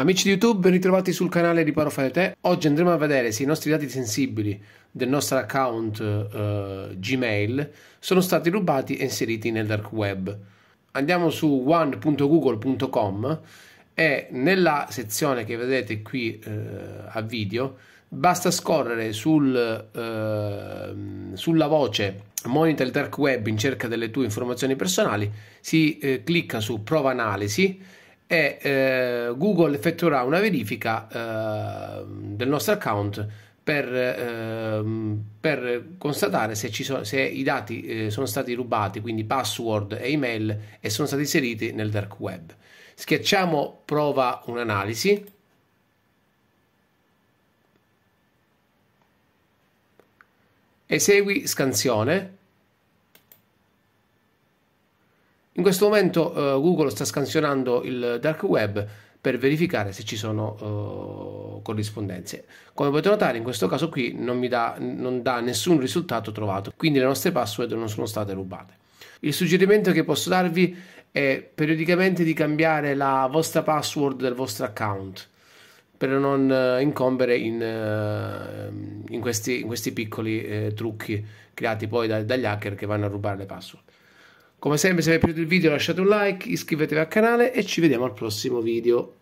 Amici di YouTube, ben ritrovati sul canale di Parofare Te. Oggi andremo a vedere se i nostri dati sensibili del nostro account eh, Gmail sono stati rubati e inseriti nel dark web. Andiamo su one.google.com e nella sezione che vedete qui eh, a video basta scorrere sul, eh, sulla voce Monitor il dark web in cerca delle tue informazioni personali, si eh, clicca su prova analisi e eh, Google effettuerà una verifica ehm, del nostro account per, ehm, per constatare se, so, se, i dati eh, sono stati rubati, quindi password e email, e sono stati inseriti nel dark web. Schiacciamo prova un'analisi. Esegui scansione. In questo momento eh, Google sta scansionando il dark web per verificare se ci sono uh, corrispondenze. Come potete notare in questo caso qui non mi dà, non dà nessun risultato trovato, quindi le nostre password non sono state rubate. Il suggerimento che posso darvi è periodicamente di cambiare la vostra password del vostro account per non uh, incombere in, uh, in, questi, in, questi, piccoli trucchi creati poi da, dagli hacker che vanno a rubare le password. Come sempre se vi è piaciuto il video lasciate un like, iscrivetevi al canale e ci vediamo al prossimo video.